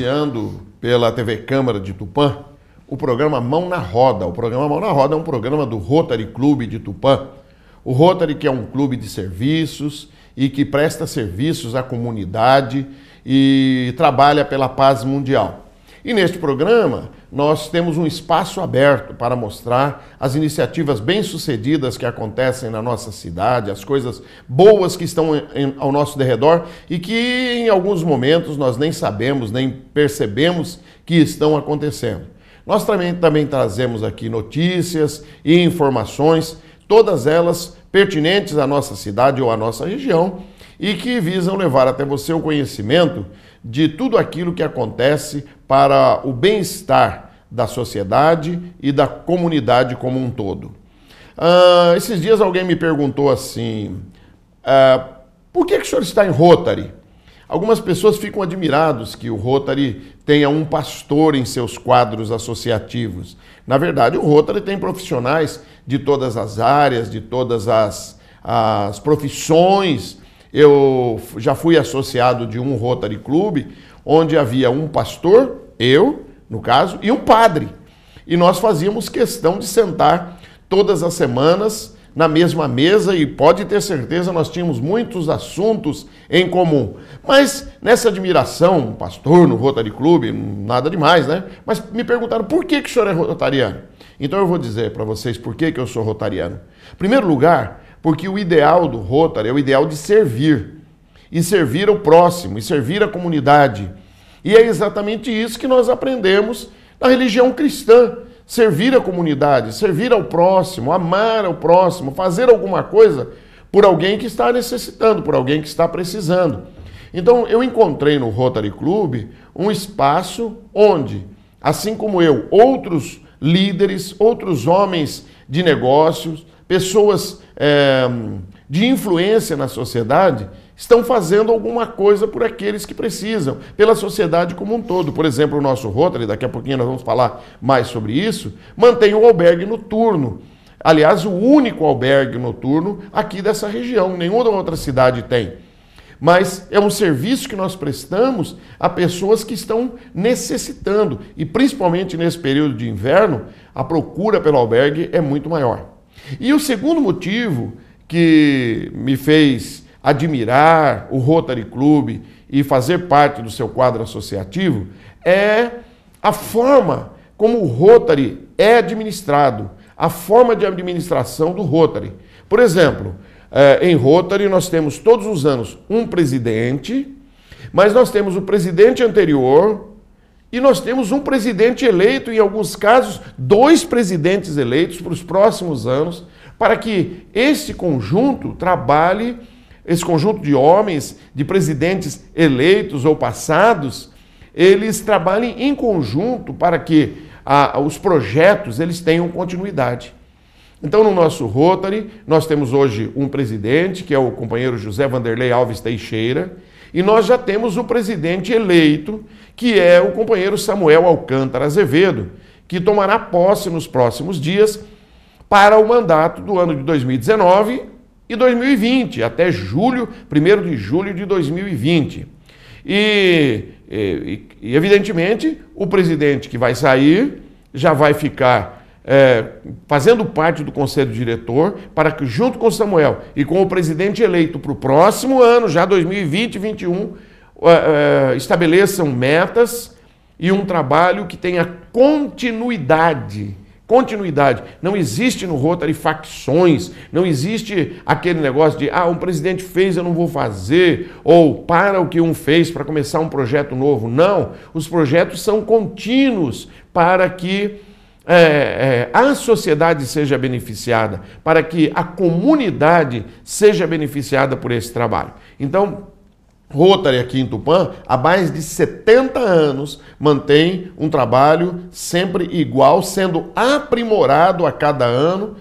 passeando pela TV Câmara de Tupã o programa Mão na Roda. O programa Mão na Roda é um programa do Rotary Clube de Tupã. O Rotary, que é um clube de serviços e que presta serviços à comunidade e trabalha pela paz mundial. E neste programa, nós temos um espaço aberto para mostrar as iniciativas bem-sucedidas que acontecem na nossa cidade, as coisas boas que estão em, ao nosso derredor e que em alguns momentos nós nem sabemos, nem percebemos que estão acontecendo. Nós também, também trazemos aqui notícias e informações, todas elas pertinentes à nossa cidade ou à nossa região e que visam levar até você o conhecimento de tudo aquilo que acontece para o bem-estar da sociedade e da comunidade como um todo. Uh, esses dias alguém me perguntou assim: uh, por que, que o senhor está em Rotary? Algumas pessoas ficam admirados que o Rotary tenha um pastor em seus quadros associativos. Na verdade, o Rotary tem profissionais de todas as áreas, de todas as, as profissões eu já fui associado de um Rotary Club, onde havia um pastor, eu, no caso, e um padre. E nós fazíamos questão de sentar todas as semanas na mesma mesa e pode ter certeza nós tínhamos muitos assuntos em comum. Mas nessa admiração, pastor no Rotary Club, nada demais, né? Mas me perguntaram por que, que o senhor é rotariano. Então eu vou dizer para vocês por que, que eu sou rotariano. Em primeiro lugar, porque o ideal do Rotary é o ideal de servir. E servir o próximo, e servir a comunidade. E é exatamente isso que nós aprendemos na religião cristã. Servir a comunidade, servir ao próximo, amar ao próximo, fazer alguma coisa por alguém que está necessitando, por alguém que está precisando. Então eu encontrei no Rotary Club um espaço onde, assim como eu, outros líderes, outros homens de negócios, pessoas é, de influência na sociedade estão fazendo alguma coisa por aqueles que precisam, pela sociedade como um todo. Por exemplo, o nosso Rotary, daqui a pouquinho nós vamos falar mais sobre isso, mantém o albergue noturno. Aliás, o único albergue noturno aqui dessa região, nenhuma outra cidade tem. Mas é um serviço que nós prestamos a pessoas que estão necessitando. E principalmente nesse período de inverno, a procura pelo albergue é muito maior. E o segundo motivo que me fez admirar o Rotary Club e fazer parte do seu quadro associativo é a forma como o Rotary é administrado, a forma de administração do Rotary. Por exemplo, eh, em Rotary nós temos todos os anos um presidente, mas nós temos o presidente anterior, e nós temos um presidente eleito, em alguns casos, dois presidentes eleitos para os próximos anos, para que esse conjunto trabalhe, esse conjunto de homens, de presidentes eleitos ou passados, eles trabalhem em conjunto para que a, os projetos eles tenham continuidade. Então, no nosso Rotary, nós temos hoje um presidente, que é o companheiro José Vanderlei Alves Teixeira, e nós já temos o presidente eleito, que é o companheiro Samuel Alcântara Azevedo, que tomará posse nos próximos dias para o mandato do ano de 2019 e 2020, até julho, 1 de julho de 2020. E, e, e evidentemente, o presidente que vai sair já vai ficar é, fazendo parte do conselho diretor, para que, junto com Samuel e com o presidente eleito para o próximo ano, já 2020 2021, é, é, estabeleçam metas e um trabalho que tenha continuidade. Continuidade. Não existe no Rotary facções, não existe aquele negócio de, ah, um presidente fez, eu não vou fazer, ou para o que um fez para começar um projeto novo. Não. Os projetos são contínuos para que é, é, a sociedade seja beneficiada, para que a comunidade seja beneficiada por esse trabalho. Então, Rotary aqui em Tupã, há mais de 70 anos, mantém um trabalho sempre igual, sendo aprimorado a cada ano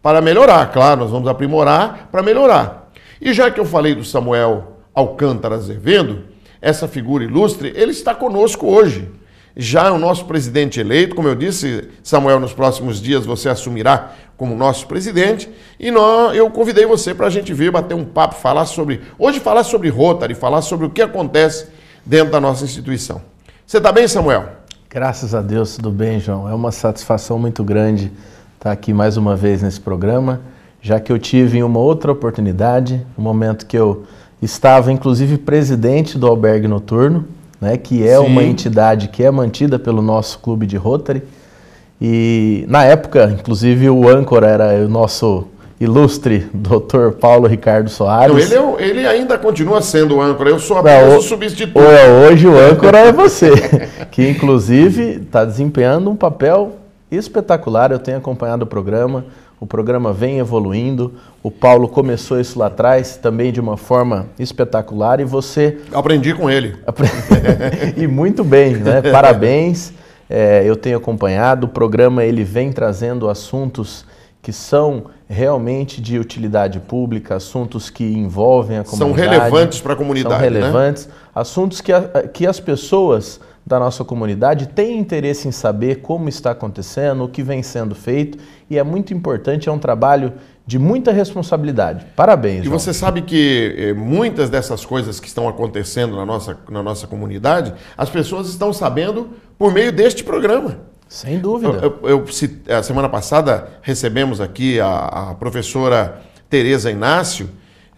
para melhorar. Claro, nós vamos aprimorar para melhorar. E já que eu falei do Samuel Alcântara Azevedo, essa figura ilustre, ele está conosco hoje. Já o nosso presidente eleito, como eu disse, Samuel, nos próximos dias você assumirá como nosso presidente. E nós, eu convidei você para a gente vir bater um papo, falar sobre. Hoje, falar sobre Rotary, falar sobre o que acontece dentro da nossa instituição. Você está bem, Samuel? Graças a Deus, tudo bem, João. É uma satisfação muito grande estar tá aqui mais uma vez nesse programa, já que eu tive uma outra oportunidade, no um momento que eu estava, inclusive, presidente do albergue noturno né, que é Sim. uma entidade que é mantida pelo nosso clube de Rotary. E na época, inclusive, o âncora era o nosso ilustre Dr. Paulo Ricardo Soares. Não, ele, é o, ele, ainda continua sendo o âncora, eu sou apenas o substituto. É, hoje o âncora é você, que inclusive está desempenhando um papel espetacular. Eu tenho acompanhado o programa. O programa vem evoluindo. O Paulo começou isso lá atrás também de uma forma espetacular e você. Aprendi com ele. e muito bem, né? Parabéns. É, eu tenho acompanhado. O programa ele vem trazendo assuntos que são realmente de utilidade pública, assuntos que envolvem a comunidade. São né? relevantes para a comunidade. São relevantes. Né? Assuntos que, a, que as pessoas da nossa comunidade tem interesse em saber como está acontecendo, o que vem sendo feito e é muito importante, é um trabalho de muita responsabilidade. Parabéns. E João. você sabe que eh, muitas dessas coisas que estão acontecendo na nossa, na nossa comunidade, as pessoas estão sabendo por meio deste programa. Sem dúvida. Eu, eu, eu a semana passada recebemos aqui a, a professora Tereza Inácio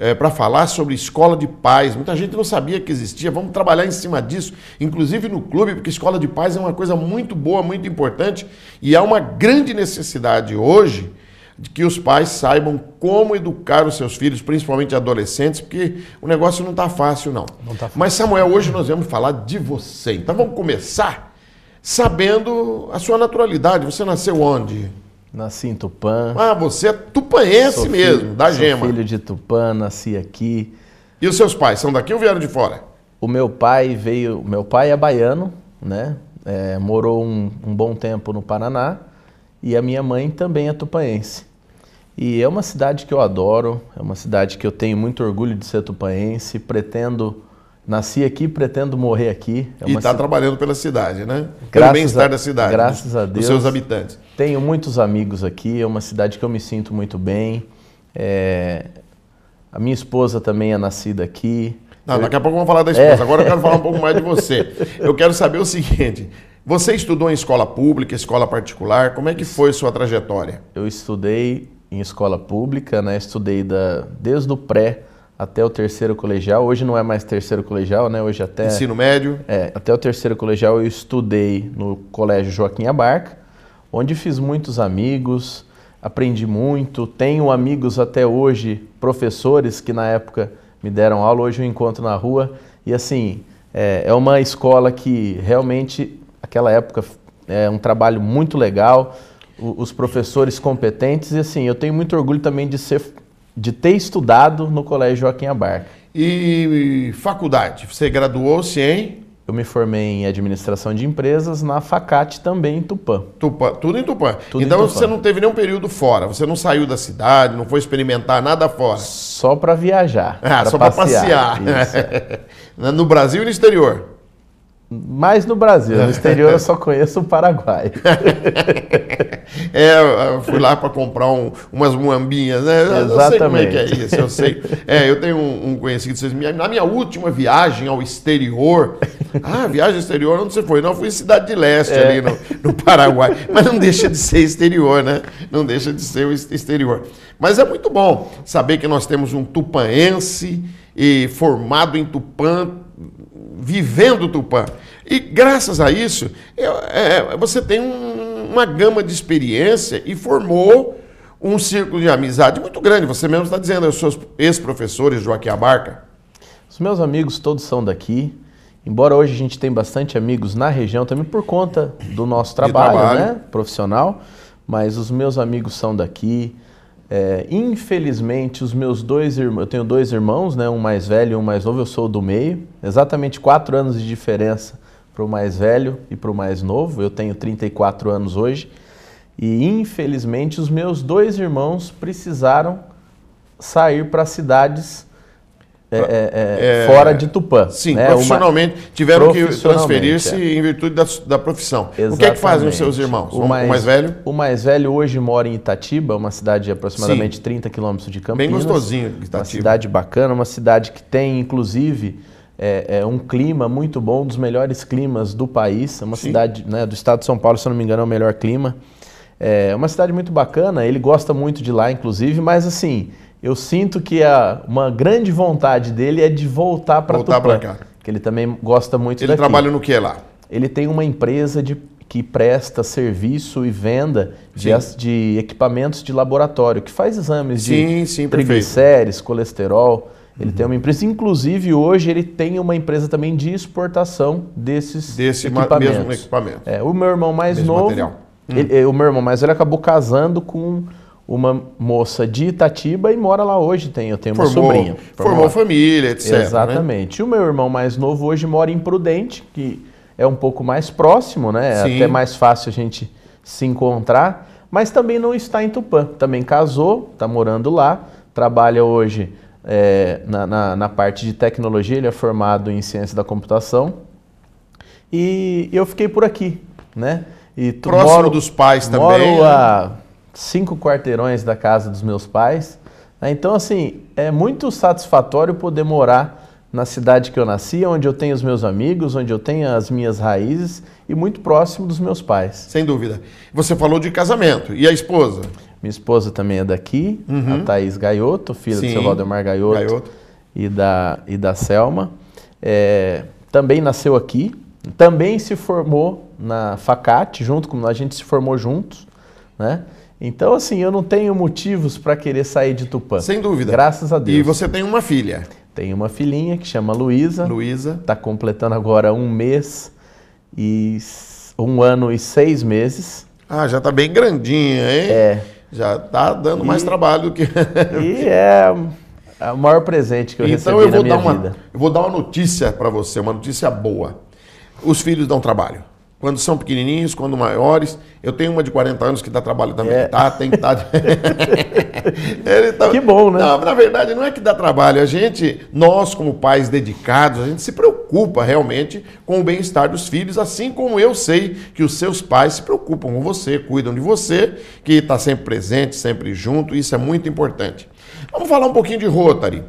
é, para falar sobre escola de pais Muita gente não sabia que existia. Vamos trabalhar em cima disso, inclusive no clube, porque escola de pais é uma coisa muito boa, muito importante e há uma grande necessidade hoje de que os pais saibam como educar os seus filhos, principalmente adolescentes, porque o negócio não está fácil, não. não tá fácil. Mas, Samuel, hoje nós vamos falar de você. Então vamos começar sabendo a sua naturalidade. Você nasceu onde? Nasci em Tupã. Ah, você é tupanense mesmo, da Gema. filho de Tupã, nasci aqui. E os seus pais, são daqui ou vieram de fora? O meu pai veio... Meu pai é baiano, né? É, morou um, um bom tempo no Paraná. E a minha mãe também é tupanense. E é uma cidade que eu adoro, é uma cidade que eu tenho muito orgulho de ser tupanense, pretendo... Nasci aqui, pretendo morrer aqui. É e está trabalhando pela cidade, né? Graças Pelo bem-estar da cidade. Graças dos, a Deus. Dos seus habitantes. Tenho muitos amigos aqui, é uma cidade que eu me sinto muito bem. É... A minha esposa também é nascida aqui. Não, Daqui a pouco vamos falar da esposa. É. Agora eu quero falar um pouco mais de você. Eu quero saber o seguinte: você estudou em escola pública, escola particular? Como é que foi sua trajetória? Eu estudei em escola pública, né? Estudei da, desde o pré até o terceiro colegial. Hoje não é mais terceiro colegial, né? Hoje até ensino médio. É, até o terceiro colegial eu estudei no Colégio Joaquim Abarca onde fiz muitos amigos, aprendi muito, tenho amigos até hoje, professores que na época me deram aula, hoje eu encontro na rua. E assim, é, é uma escola que realmente, aquela época, é um trabalho muito legal, os professores competentes, e assim, eu tenho muito orgulho também de ser de ter estudado no Colégio Joaquim Abarca. E faculdade, você graduou-se em? Eu me formei em administração de empresas na Facate também em Tupã. Tupã tudo em Tupã. Tudo então em Tupã. você não teve nenhum período fora, você não saiu da cidade, não foi experimentar nada fora. Só para viajar. Ah, pra só para passear. passear. Isso, no Brasil e no exterior. Mais no Brasil, no exterior eu só conheço o Paraguai. é, eu fui lá para comprar um, umas muambinhas, né? Exatamente. Eu sei como é que é isso, eu sei. É, eu tenho um, um conhecido, vocês, na minha última viagem ao exterior, ah, viagem exterior, onde você foi? Não, fui em Cidade de Leste, é. ali no, no Paraguai. Mas não deixa de ser exterior, né? Não deixa de ser o exterior. Mas é muito bom saber que nós temos um tupanense e formado em Tupã, vivendo Tupã. E graças a isso, é, é, você tem um, uma gama de experiência e formou um círculo de amizade muito grande. Você mesmo está dizendo, aos seus ex-professores Joaquim Abarca. Os meus amigos todos são daqui. Embora hoje a gente tenha bastante amigos na região também por conta do nosso trabalho, trabalho. né, profissional, mas os meus amigos são daqui. É, infelizmente, os meus dois irmãos, eu tenho dois irmãos, né, um mais velho e um mais novo, eu sou do meio, exatamente quatro anos de diferença para o mais velho e para o mais novo, eu tenho 34 anos hoje, e infelizmente os meus dois irmãos precisaram sair para cidades é é, é, é, fora de Tupã. Sim, né? profissionalmente tiveram profissionalmente, que transferir-se é. em virtude da, da profissão. Exatamente. O que é que fazem os seus irmãos? O mais, o mais, velho? O mais velho hoje mora em Itatiba, uma cidade de aproximadamente sim. 30 quilômetros de Campinas. Bem gostosinho, Itatiba. Uma cidade bacana, uma cidade que tem, inclusive, é, é, um clima muito bom, um dos melhores climas do país. É uma Sim. cidade né, do estado de São Paulo, se não me engano, é o melhor clima. É uma cidade muito bacana, ele gosta muito de lá, inclusive, mas assim, eu sinto que a, uma grande vontade dele é de voltar para Voltar para cá. Que ele também gosta muito ele daqui. Ele trabalha no que lá? Ele tem uma empresa de, que presta serviço e venda de, de, equipamentos de laboratório, que faz exames sim, de sim, triglicérides, colesterol. Ele uhum. tem uma empresa, inclusive hoje ele tem uma empresa também de exportação desses Desse equipamentos. mesmo equipamento. É, o meu irmão mais mesmo novo, material. Ele, hum. é, o meu irmão mais velho acabou casando com uma moça de Itatiba e mora lá hoje. Tem, eu tenho uma sobrinha. Formou, formou família, etc. Né? Exatamente. Né? E o meu irmão mais novo hoje mora em Prudente, que é um pouco mais próximo, né? É Sim. até mais fácil a gente se encontrar. Mas também não está em Tupã. Também casou, está morando lá, trabalha hoje é, na, na, na parte de tecnologia. Ele é formado em ciência da computação. E eu fiquei por aqui, né? E tu, Próximo moro, dos pais também. Moro a né? cinco quarteirões da casa dos meus pais. Né? Então, assim, é muito satisfatório poder morar na cidade que eu nasci, onde eu tenho os meus amigos, onde eu tenho as minhas raízes e muito próximo dos meus pais. Sem dúvida. Você falou de casamento. E a esposa? Minha esposa também é daqui, uhum. a Thaís Gaioto, filha Sim. do seu Valdemar Gaioto, Gaioto, E, da, e da Selma. É, também nasceu aqui, também se formou na Facate, junto com a gente se formou juntos, né? Então, assim, eu não tenho motivos para querer sair de Tupã. Sem dúvida. Graças a Deus. E você tem uma filha? Tenho uma filhinha que chama Luísa. Luísa. Está completando agora um mês e um ano e seis meses. Ah, já está bem grandinha, hein? É. Já está dando e, mais trabalho do que. e é o maior presente que eu então recebi eu vou na minha dar uma, vida. Eu vou dar uma notícia para você, uma notícia boa. Os filhos dão trabalho. Quando são pequenininhos, quando maiores. Eu tenho uma de 40 anos que dá trabalho também. É. Tá, tem que tá... tá... Que bom, né? Não, na verdade, não é que dá trabalho. A gente, nós como pais dedicados, a gente se preocupa realmente com o bem-estar dos filhos, assim como eu sei que os seus pais se preocupam com você, cuidam de você, que está sempre presente, sempre junto. Isso é muito importante. Vamos falar um pouquinho de Rotary.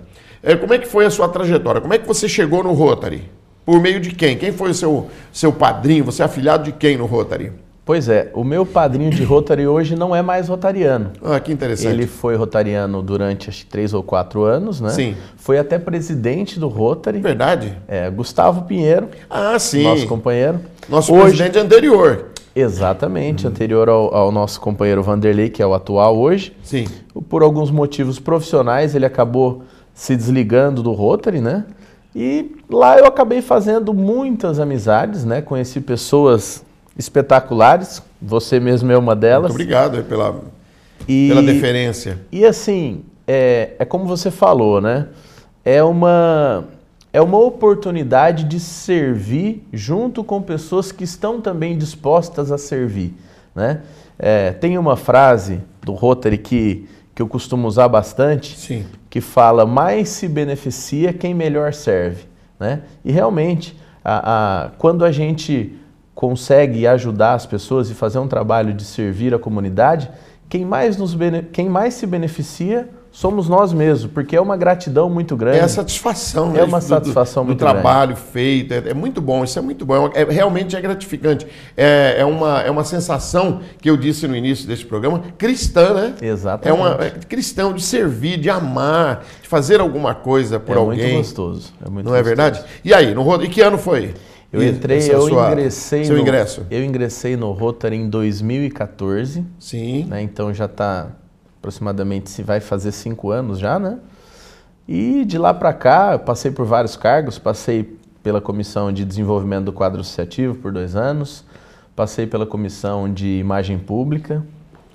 É, como é que foi a sua trajetória? Como é que você chegou no Rotary? Por meio de quem? Quem foi o seu, seu padrinho? Você é afiliado de quem no Rotary? Pois é, o meu padrinho de Rotary hoje não é mais rotariano. Ah, que interessante. Ele foi rotariano durante acho, três ou quatro anos, né? Sim. Foi até presidente do Rotary. Verdade. É, Gustavo Pinheiro. Ah, sim. Nosso companheiro. Nosso hoje, presidente anterior. Exatamente, uhum. anterior ao, ao, nosso companheiro Vanderlei, que é o atual hoje. Sim. Por alguns motivos profissionais, ele acabou se desligando do Rotary, né? E Lá eu acabei fazendo muitas amizades, né? Conheci pessoas espetaculares, você mesmo é uma delas. Muito obrigado pela, e, pela deferência. E assim, é, é como você falou, né? É uma, é uma oportunidade de servir junto com pessoas que estão também dispostas a servir, né? É, tem uma frase do Rotary que, que eu costumo usar bastante, Sim. que fala, mais se beneficia quem melhor serve. Né? E realmente, a, a, quando a gente consegue ajudar as pessoas e fazer um trabalho de servir a comunidade, quem mais, nos, quem mais se beneficia somos nós mesmos, porque é uma gratidão muito grande. É a satisfação, É né, uma do, satisfação do, muito do trabalho grande. feito, é, é, muito bom, isso é muito bom, é, é realmente é gratificante. É, é, uma, é uma sensação que eu disse no início deste programa, cristã, né? Exatamente. É uma é cristão de servir, de amar, de fazer alguma coisa por alguém. É muito gostoso. É muito Não é gostoso. é verdade? E aí, no, e que ano foi? Eu entrei, eu sua, ingressei. Seu no, ingresso? Eu ingressei no Rotary em 2014. Sim. Né, então já está aproximadamente, se vai fazer cinco anos já, né? E de lá para cá, passei por vários cargos, passei pela Comissão de Desenvolvimento do Quadro Associativo por dois anos, passei pela Comissão de Imagem Pública,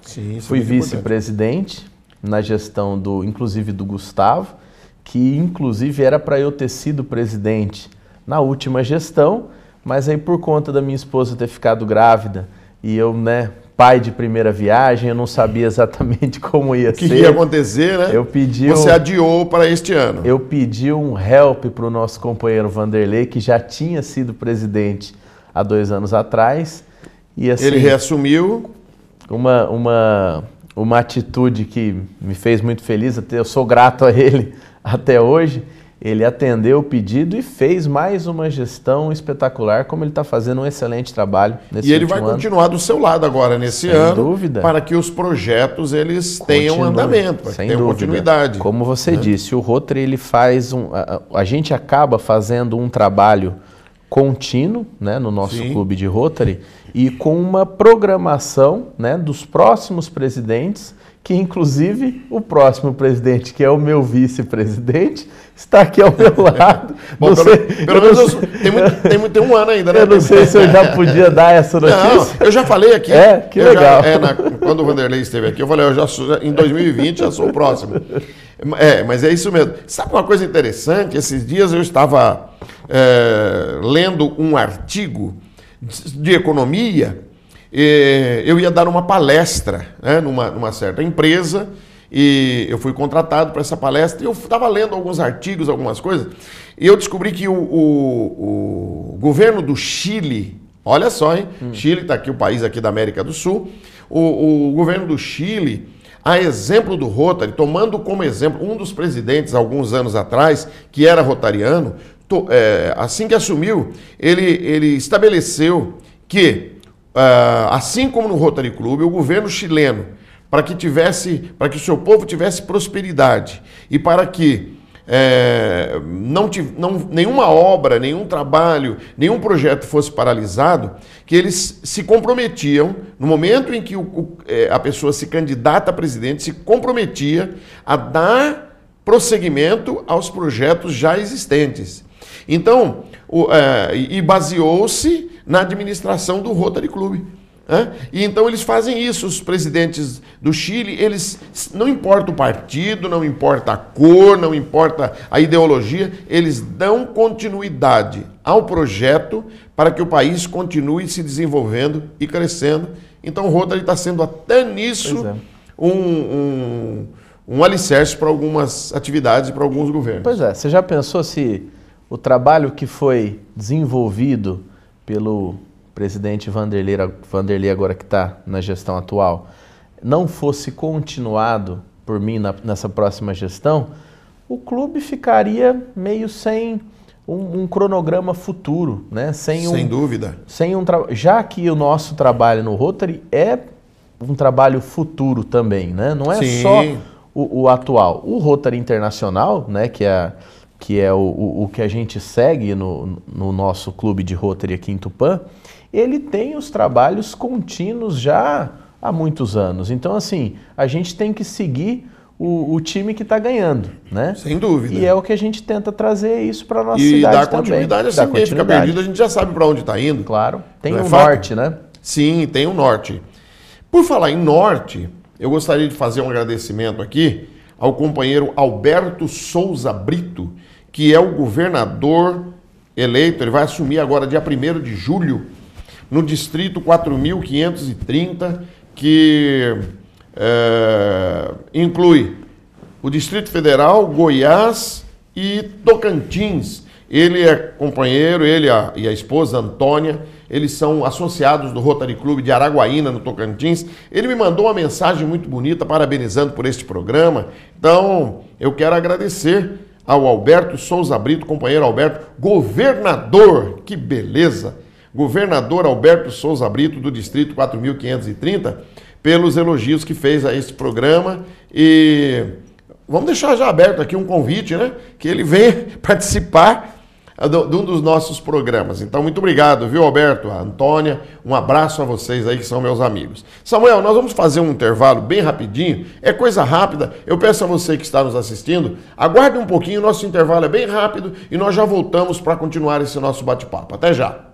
Sim, é fui é vice-presidente na gestão do, inclusive do Gustavo, que inclusive era para eu ter sido presidente na última gestão, mas aí por conta da minha esposa ter ficado grávida e eu, né, pai de primeira viagem, eu não sabia exatamente como ia ser. O que ia acontecer, né? Eu pedi Você um... adiou para este ano. Eu pedi um help para o nosso companheiro Vanderlei, que já tinha sido presidente há dois anos atrás. E assim, Ele reassumiu. Uma, uma, uma atitude que me fez muito feliz, eu sou grato a ele até hoje. Ele atendeu o pedido e fez mais uma gestão espetacular, como ele está fazendo um excelente trabalho nesse E ele vai ano. continuar do seu lado agora nesse Sem ano, dúvida. para que os projetos eles tenham andamento, para Sem que tenham continuidade. Como você né? disse, o Rotary ele faz um, a, a, gente acaba fazendo um trabalho contínuo, né, no nosso Sim. clube de Rotary e com uma programação, né, dos próximos presidentes que inclusive o próximo presidente, que é o meu vice-presidente, está aqui ao meu lado. Bom, pelo, sei, pelo menos eu, tem, muito, tem, muito, tem, um ano ainda, né? Eu não sei se eu já podia dar essa notícia. Não, eu já falei aqui. É, que legal. Já, é, na, quando o Vanderlei esteve aqui, eu falei, eu já sou, em 2020 já sou o próximo. É, mas é isso mesmo. Sabe uma coisa interessante? Esses dias eu estava é, lendo um artigo de economia eu ia dar uma palestra né, numa, numa certa empresa e eu fui contratado para essa palestra. E eu estava lendo alguns artigos, algumas coisas, e eu descobri que o, o, o governo do Chile, olha só, hein? Hum. Chile está aqui, o país aqui da América do Sul, o, o governo do Chile, a exemplo do Rotary, tomando como exemplo um dos presidentes alguns anos atrás, que era rotariano, to, é, assim que assumiu, ele, ele estabeleceu que ah, assim como no Rotary Club, o governo chileno, para que tivesse, para que o seu povo tivesse prosperidade e para que é, não, tive, não, nenhuma obra, nenhum trabalho, nenhum projeto fosse paralisado, que eles se comprometiam, no momento em que o, o, é, a pessoa se candidata a presidente, se comprometia a dar prosseguimento aos projetos já existentes. Então, o, é, e baseou-se na administração do Rotary Clube. Né? E então eles fazem isso, os presidentes do Chile, eles não importa o partido, não importa a cor, não importa a ideologia, eles dão continuidade ao projeto para que o país continue se desenvolvendo e crescendo. Então o Rotary está sendo até nisso é. um, um, um alicerce para algumas atividades e para alguns governos. Pois é, você já pensou se o trabalho que foi desenvolvido pelo presidente Vanderlei, Vanderlei agora que está na gestão atual, não fosse continuado por mim na, nessa próxima gestão, o clube ficaria meio sem um, um cronograma futuro, né? Sem, um, sem dúvida. Sem um já que o nosso trabalho no Rotary é um trabalho futuro também, né? Não é Sim. só o, o, atual. O Rotary Internacional, né? Que é a, que é o, o, o que a gente segue no, no nosso clube de Rotary aqui em Tupã, ele tem os trabalhos contínuos já há muitos anos. Então, assim, a gente tem que seguir o, o time que está ganhando, né? Sem dúvida. E é o que a gente tenta trazer isso para nossa e cidade dar também. Continuidade assim, dar continuidade. Fica perdido, a gente já sabe para onde está indo. Claro. Tem o é um é norte, né? Sim, tem um norte. Por falar em norte, eu gostaria de fazer um agradecimento aqui ao companheiro Alberto Souza Brito, que é o governador eleito, ele vai assumir agora dia 1 de julho, no distrito 4530, que é, inclui o Distrito Federal, Goiás e Tocantins. Ele é companheiro, ele e a esposa Antônia eles são associados do Rotary Clube de Araguaína, no Tocantins. Ele me mandou uma mensagem muito bonita, parabenizando por este programa. Então, eu quero agradecer ao Alberto Souza Brito, companheiro Alberto, governador, que beleza! Governador Alberto Souza Brito, do Distrito 4530, pelos elogios que fez a este programa e. Vamos deixar já aberto aqui um convite, né? Que ele venha participar é de um dos nossos programas. Então, muito obrigado, viu, Alberto, a Antônia. Um abraço a vocês aí que são meus amigos. Samuel, nós vamos fazer um intervalo bem rapidinho. É coisa rápida. Eu peço a você que está nos assistindo, aguarde um pouquinho. Nosso intervalo é bem rápido e nós já voltamos para continuar esse nosso bate-papo. Até já.